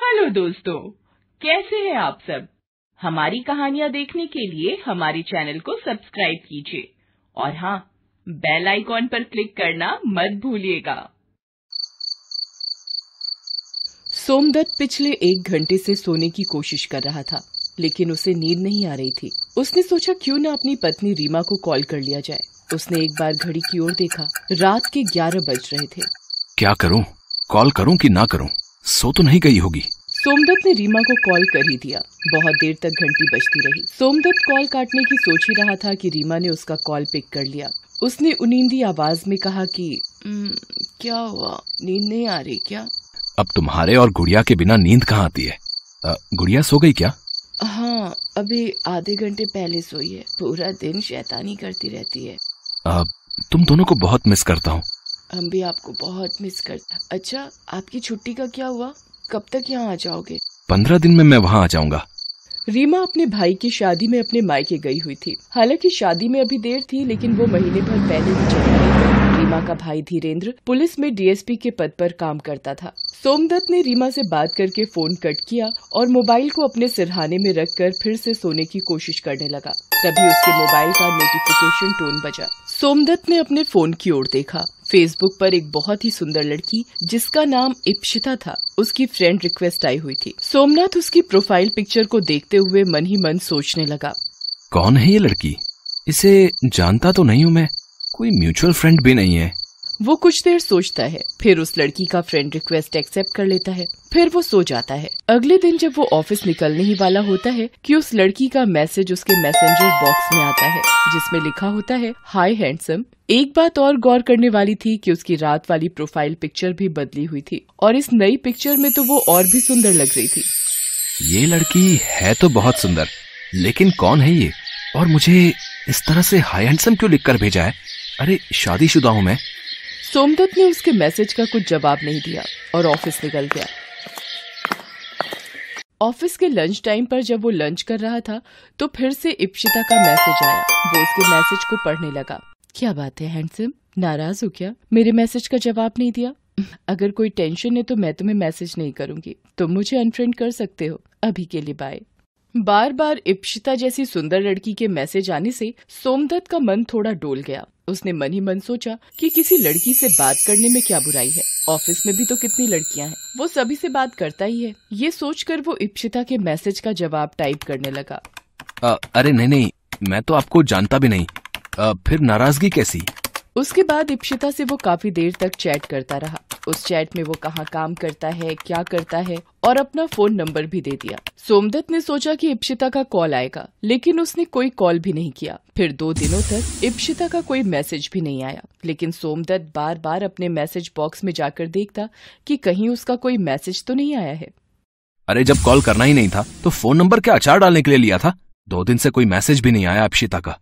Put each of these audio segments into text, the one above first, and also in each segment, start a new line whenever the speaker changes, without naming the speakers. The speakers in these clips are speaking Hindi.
हेलो दोस्तों कैसे हैं आप सब हमारी कहानियाँ देखने के लिए हमारे चैनल को सब्सक्राइब कीजिए और हाँ बेल आइकॉन पर क्लिक करना मत भूलिएगा सोमदत्त पिछले एक घंटे से सोने की कोशिश कर रहा था लेकिन उसे नींद नहीं आ रही थी उसने सोचा क्यों ना अपनी पत्नी रीमा को कॉल कर लिया जाए उसने एक बार घड़ी की ओर देखा रात के ग्यारह बज रहे थे
क्या करूं? कॉल करूं कि ना करूं? सो तो नहीं गई होगी
सोमदत्त ने रीमा को कॉल कर ही दिया बहुत देर तक घंटी बजती रही सोमदत्त कॉल काटने की सोच ही रहा था कि रीमा ने उसका कॉल पिक कर लिया उसने उनींदी आवाज में कहा कि क्या हुआ नींद नहीं आ रही क्या
अब तुम्हारे और गुड़िया के बिना नींद कहाँ आती है आ, गुड़िया सो गई क्या
हाँ अभी आधे घंटे पहले सोई है पूरा दिन शैतानी करती रहती है
आ, तुम दोनों को बहुत मिस करता हूँ
हम भी आपको बहुत मिस करते अच्छा आपकी छुट्टी का क्या हुआ कब तक यहाँ आ जाओगे
पंद्रह दिन में मैं वहाँ आ जाऊंगा
रीमा अपने भाई की शादी में अपने मायके गई हुई थी हालांकि शादी में अभी देर थी लेकिन वो महीने भर पहले ही चली गई रीमा का भाई धीरेन्द्र पुलिस में डीएसपी के पद पर काम करता था सोमदत्त ने रीमा से बात करके फोन कट किया और मोबाइल को अपने सिरहाने में रख कर फिर से सोने की कोशिश करने लगा तभी उसके मोबाइल का नोटिफिकेशन टोन बजा सोमदत्त ने अपने फोन की ओर देखा फेसबुक पर एक बहुत ही सुंदर लड़की जिसका नाम इप्सिता था उसकी फ्रेंड रिक्वेस्ट आई हुई थी सोमनाथ उसकी प्रोफाइल पिक्चर को देखते हुए मन ही मन सोचने लगा
कौन है ये लड़की इसे जानता तो नहीं हूँ मैं कोई म्यूचुअल फ्रेंड भी नहीं है
वो कुछ देर सोचता है फिर उस लड़की का फ्रेंड रिक्वेस्ट एक्सेप्ट कर लेता है फिर वो सो जाता है अगले दिन जब वो ऑफिस निकलने ही वाला होता है कि उस लड़की का मैसेज उसके मैसेंजर बॉक्स में आता है जिसमें लिखा होता है हाय हैंडसम एक बात और गौर करने वाली थी कि उसकी रात वाली प्रोफाइल पिक्चर भी बदली हुई थी और इस नई पिक्चर में तो वो और भी सुंदर लग रही थी
ये लड़की है तो बहुत सुंदर लेकिन कौन है ये और मुझे इस तरह से हाई हैंडसम क्यों लिखकर भेजा है अरे शादीशुदा हूँ मैं
सोमदत्त ने उसके मैसेज का कुछ जवाब नहीं दिया और ऑफिस निकल गया ऑफिस के लंच टाइम पर जब वो लंच कर रहा था तो फिर से इप्सिता का मैसेज आया वो उसके मैसेज को पढ़ने लगा क्या बात है हैंडसम नाराज हो क्या मेरे मैसेज का जवाब नहीं दिया अगर कोई टेंशन है तो मैं तुम्हें मैसेज नहीं करूंगी तुम मुझे अनफ्रेंड कर सकते हो अभी के लिए बाय बार बार इप्सिता जैसी सुंदर लड़की के मैसेज आने से सोमदत्त का मन थोड़ा डोल गया उसने मन ही मन सोचा कि किसी लड़की से बात करने में क्या बुराई है ऑफिस में भी तो कितनी लड़कियां हैं वो सभी से बात करता ही है ये सोचकर वो इप्सिता के मैसेज का जवाब टाइप करने लगा
आ, अरे नहीं नहीं मैं तो आपको जानता भी नहीं आ, फिर नाराजगी कैसी
उसके बाद इप्शिता से वो काफी देर तक चैट करता रहा उस चैट में वो कहाँ काम करता है क्या करता है और अपना फोन नंबर भी दे दिया सोमदत्त ने सोचा कि इप्शिता का कॉल आएगा लेकिन उसने कोई कॉल भी नहीं किया फिर दो दिनों तक इप्शिता का कोई मैसेज भी नहीं आया लेकिन सोमदत्त बार बार अपने मैसेज बॉक्स में जाकर देखता की कहीं उसका कोई मैसेज तो नहीं आया है
अरे जब कॉल करना ही नहीं था तो फोन नंबर क्या अचार डालने के लिए लिया था दो दिन से कोई मैसेज भी नहीं आया अपशिता का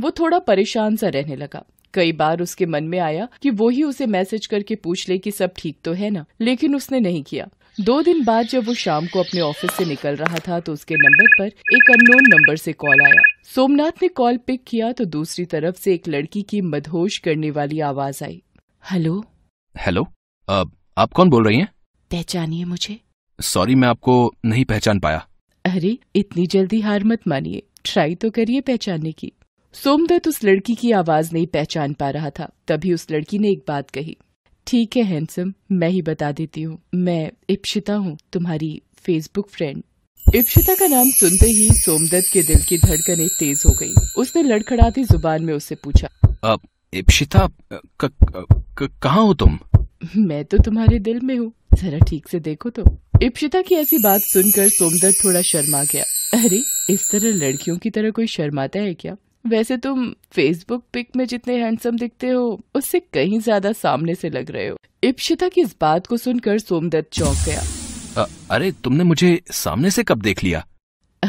वो थोड़ा परेशान सा रहने लगा कई बार उसके मन में आया कि वो ही उसे मैसेज करके पूछ ले कि सब ठीक तो है ना लेकिन उसने नहीं किया दो दिन बाद जब वो शाम को अपने ऑफिस से निकल रहा था तो उसके नंबर पर एक अननोन नंबर से कॉल आया सोमनाथ ने कॉल पिक किया तो दूसरी तरफ से एक लड़की की मदहोश करने वाली आवाज आई हेलो
हेलो आप कौन बोल रही हैं
पहचानिए मुझे
सॉरी मैं आपको नहीं पहचान पाया
अरे इतनी जल्दी हार मत मानिए ट्राई तो करिए पहचानने की सोमदत्त उस लड़की की आवाज नहीं पहचान पा रहा था तभी उस लड़की ने एक बात कही ठीक है हैंडसम मैं ही बता देती हूँ मैं इप्शिता हूँ तुम्हारी फेसबुक फ्रेंड इप्शिता का नाम सुनते ही सोमदत्त के दिल की धड़कनें तेज हो गई उसने लड़खड़ाती जुबान में उससे पूछा
इप्शिता कहाँ हो तुम
मैं तो तुम्हारे दिल में हूँ जरा ठीक से देखो तो इप्शिता की ऐसी बात सुनकर सोमदत्त थोड़ा शर्मा गया अरे इस तरह लड़कियों की तरह कोई शर्माता है क्या वैसे तुम फेसबुक पिक में जितने हैंडसम दिखते हो उससे कहीं ज्यादा सामने से लग रहे हो इप्शिता की इस बात को सुनकर
सोमदत्त चौंक गया अरे तुमने मुझे सामने से कब देख लिया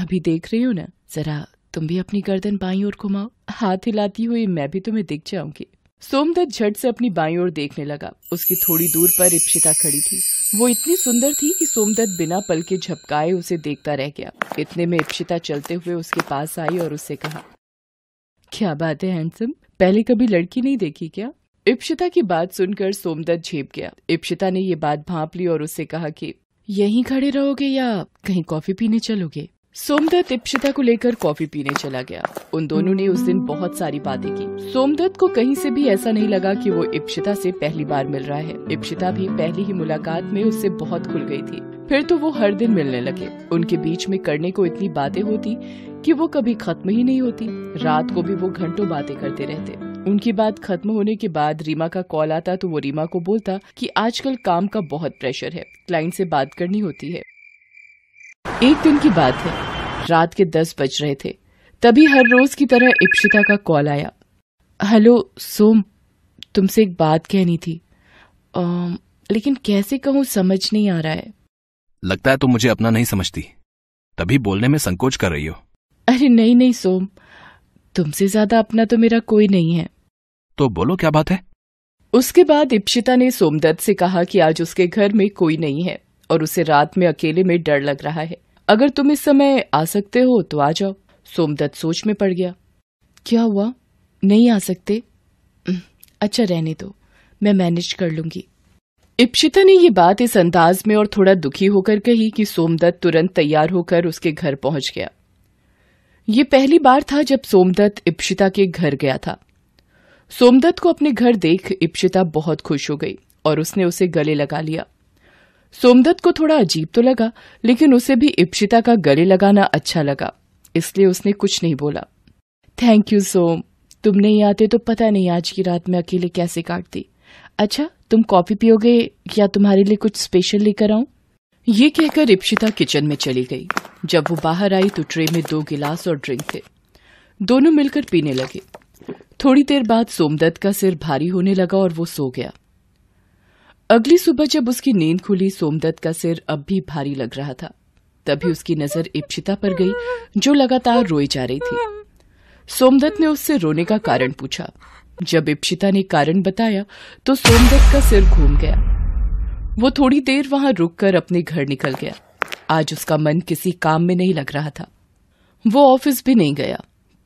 अभी देख रही हूँ ना जरा तुम भी अपनी गर्दन बाई ओर घुमाओ हाथ हिलाती हुई मैं भी तुम्हें दिख जाऊंगी सोमदत्त झट से अपनी बाई ओर देखने लगा उसकी थोड़ी दूर पर इप्सिता खड़ी थी वो इतनी सुंदर थी कि सोमदत्त बिना पल के झपकाए उसे देखता रह गया इतने में इप्सिता चलते हुए उसके पास आई और उससे कहा क्या बात है हैंडसम पहले कभी लड़की नहीं देखी क्या इप्शिता की बात सुनकर सोमदत्त झेप गया इप्शिता ने ये बात भाप ली और उससे कहा कि यहीं खड़े रहोगे या कहीं कॉफी पीने चलोगे सोमदत्त इप्शिता को लेकर कॉफी पीने चला गया उन दोनों ने उस दिन बहुत सारी बातें की सोमदत्त को कहीं से भी ऐसा नहीं लगा कि वो इप्शिता से पहली बार मिल रहा है इप्शिता भी पहली ही मुलाकात में उससे बहुत खुल गई थी फिर तो वो हर दिन मिलने लगे उनके बीच में करने को इतनी बातें होती कि वो कभी खत्म ही नहीं होती रात को भी वो घंटों बातें करते रहते उनकी बात खत्म होने के बाद रीमा का कॉल आता तो वो रीमा को बोलता कि आजकल काम का बहुत प्रेशर है क्लाइंट से बात करनी होती है एक दिन की बात है रात के दस बज रहे थे तभी हर रोज की तरह इप्सिता का कॉल आया हेलो सोम तुमसे एक बात कहनी थी आ, लेकिन कैसे कहूँ समझ नहीं आ रहा है
लगता है तुम तो मुझे अपना नहीं समझती तभी बोलने में संकोच कर रही हो
अरे नहीं नहीं सोम तुमसे ज्यादा अपना तो मेरा कोई नहीं है
तो बोलो क्या बात है
उसके बाद इप्सिता ने सोमदत्त से कहा कि आज उसके घर में कोई नहीं है और उसे रात में अकेले में डर लग रहा है अगर तुम इस समय आ सकते हो तो आ जाओ सोमदत्त सोच में पड़ गया क्या हुआ नहीं आ सकते अच्छा रहने दो मैं मैनेज कर लूंगी इप्सिता ने ये बात इस अंदाज में और थोड़ा दुखी होकर कही कि सोमदत्त तुरंत तैयार होकर उसके घर पहुंच गया ये पहली बार था जब सोमदत्त इप्शिता के घर गया था सोमदत्त को अपने घर देख इप्शिता बहुत खुश हो गई और उसने उसे गले लगा लिया सोमदत्त को थोड़ा अजीब तो लगा लेकिन उसे भी इप्शिता का गले लगाना अच्छा लगा इसलिए उसने कुछ नहीं बोला थैंक यू सोम तुम नहीं आते तो पता नहीं आज की रात मैं अकेले कैसे काटती अच्छा तुम कॉफी पियोगे या तुम्हारे लिए कुछ स्पेशल लेकर आऊं ये कहकर इप्शिता किचन में चली गई जब वो बाहर आई तो ट्रे में दो गिलास और ड्रिंक थे दोनों मिलकर पीने लगे थोड़ी देर बाद सोमदत्त का सिर भारी होने लगा और वो सो गया अगली सुबह जब उसकी नींद खुली सोमदत्त का सिर अब भी भारी लग रहा था तभी उसकी नजर इप्शिता पर गई जो लगातार रोई जा रही थी सोमदत्त ने उससे रोने का कारण पूछा जब इप्शिता ने कारण बताया तो सोमदत्त का सिर घूम गया वो थोड़ी देर वहां रुककर अपने घर निकल गया आज उसका मन किसी काम में नहीं लग रहा था वो ऑफिस भी नहीं गया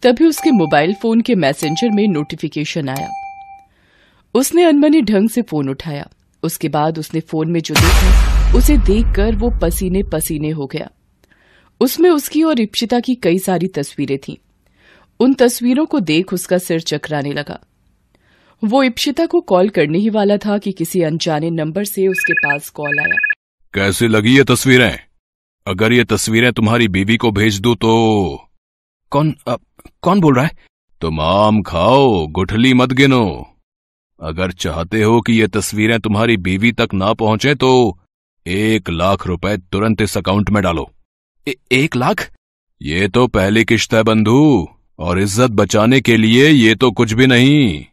तभी उसके मोबाइल फोन के मैसेंजर में नोटिफिकेशन आया उसने अनमनी ढंग से फोन उठाया उसके बाद उसने फोन में जो देखा उसे देखकर वो पसीने पसीने हो गया उसमें उसकी और इप्सिता की कई सारी तस्वीरें थीं उन तस्वीरों को देख उसका सिर चकराने लगा वो इप्शिता को कॉल करने ही वाला था कि किसी अनजाने नंबर से उसके पास कॉल आया
कैसे लगी ये तस्वीरें अगर ये तस्वीरें तुम्हारी बीवी को भेज दू तो कौन आ, कौन बोल रहा है तुम आम खाओ गुठली मत गिनो अगर चाहते हो कि ये तस्वीरें तुम्हारी बीवी तक ना पहुंचे तो एक लाख रुपए तुरंत इस अकाउंट में डालो ए, एक लाख ये तो पहली किश्त है बंधु और इज्जत बचाने के लिए ये तो कुछ भी नहीं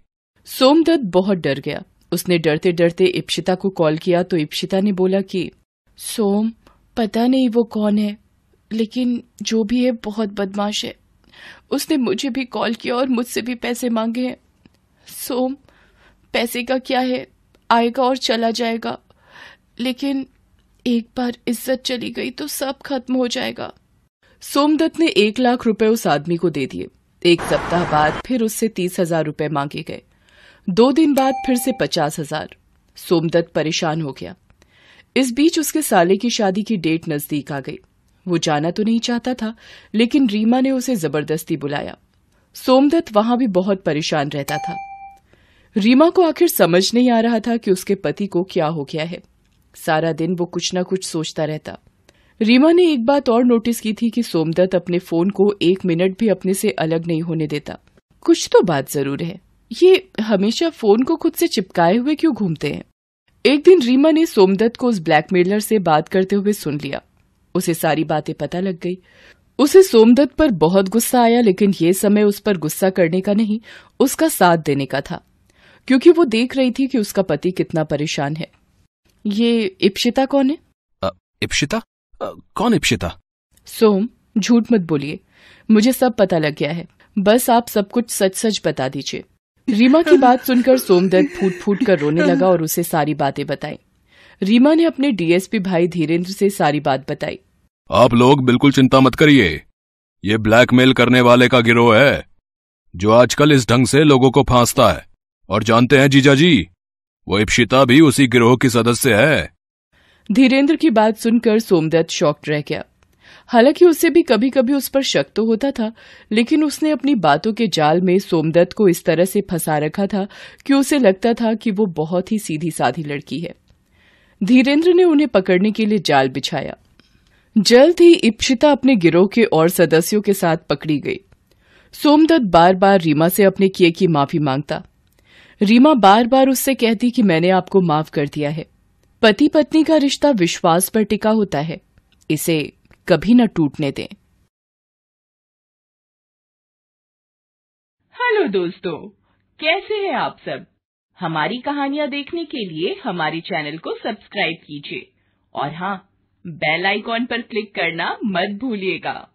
सोमदत्त बहुत डर गया उसने डरते डरते इप्शिता को कॉल किया तो इप्शिता ने बोला कि सोम पता नहीं वो कौन है लेकिन जो भी है बहुत बदमाश है उसने मुझे भी कॉल किया और मुझसे भी पैसे मांगे हैं सोम पैसे का क्या है आएगा और चला जाएगा लेकिन एक बार इज्जत चली गई तो सब खत्म हो जाएगा सोमदत्त ने एक लाख रुपए उस आदमी को दे दिए एक सप्ताह बाद फिर उससे तीस हजार रुपए मांगे गए दो दिन बाद फिर से पचास हजार सोमदत्त परेशान हो गया इस बीच उसके साले की शादी की डेट नजदीक आ गई वो जाना तो नहीं चाहता था लेकिन रीमा ने उसे जबरदस्ती बुलाया सोमदत्त वहां भी बहुत परेशान रहता था रीमा को आखिर समझ नहीं आ रहा था कि उसके पति को क्या हो गया है सारा दिन वो कुछ ना कुछ सोचता रहता रीमा ने एक बात और नोटिस की थी कि सोमदत्त अपने फोन को एक मिनट भी अपने से अलग नहीं होने देता कुछ तो बात जरूर है ये हमेशा फोन को खुद से चिपकाए हुए क्यों घूमते हैं एक दिन रीमा ने सोमदत्त को उस ब्लैकमेलर से बात करते हुए सुन लिया उसे सारी बातें पता लग गई उसे सोमदत्त पर बहुत गुस्सा आया लेकिन ये समय उस पर गुस्सा करने का नहीं उसका साथ देने का था क्योंकि वो देख रही थी कि उसका पति कितना परेशान है ये इप्शिता कौन है
आ, इप्शिता आ, कौन इप्शिता
सोम झूठ मत बोलिए मुझे सब पता लग गया है बस आप सब कुछ सच सच बता दीजिए रीमा की बात सुनकर सोमदत्त फूट फूट कर रोने लगा और उसे सारी बातें बताई रीमा ने अपने डीएसपी भाई धीरेन्द्र से सारी बात बताई
आप लोग बिल्कुल चिंता मत करिए ये ब्लैकमेल करने वाले का गिरोह है जो आजकल इस ढंग से लोगों को फांसता है और जानते हैं जीजा जी वो इप्शिता भी उसी गिरोह की सदस्य है
धीरेन्द्र की बात सुनकर सोमदत्त शॉक्ट रह गया हालांकि उसे भी कभी कभी उस पर शक तो होता था लेकिन उसने अपनी बातों के जाल में सोमदत्त को इस तरह से फंसा रखा था कि उसे लगता था कि वो बहुत ही सीधी साधी लड़की है धीरेन्द्र ने उन्हें पकड़ने के लिए जाल बिछाया जल्द ही इप्सिता अपने गिरोह के और सदस्यों के साथ पकड़ी गई सोमदत्त बार बार रीमा से अपने किए की माफी मांगता रीमा बार बार उससे कहती कि मैंने आपको माफ कर दिया है पति पत्नी का रिश्ता विश्वास पर टिका होता है इसे कभी न टूटने दें हेलो दोस्तों कैसे हैं आप सब हमारी कहानियाँ देखने के लिए हमारे चैनल को सब्सक्राइब कीजिए और हाँ बेल आइकॉन पर क्लिक करना मत भूलिएगा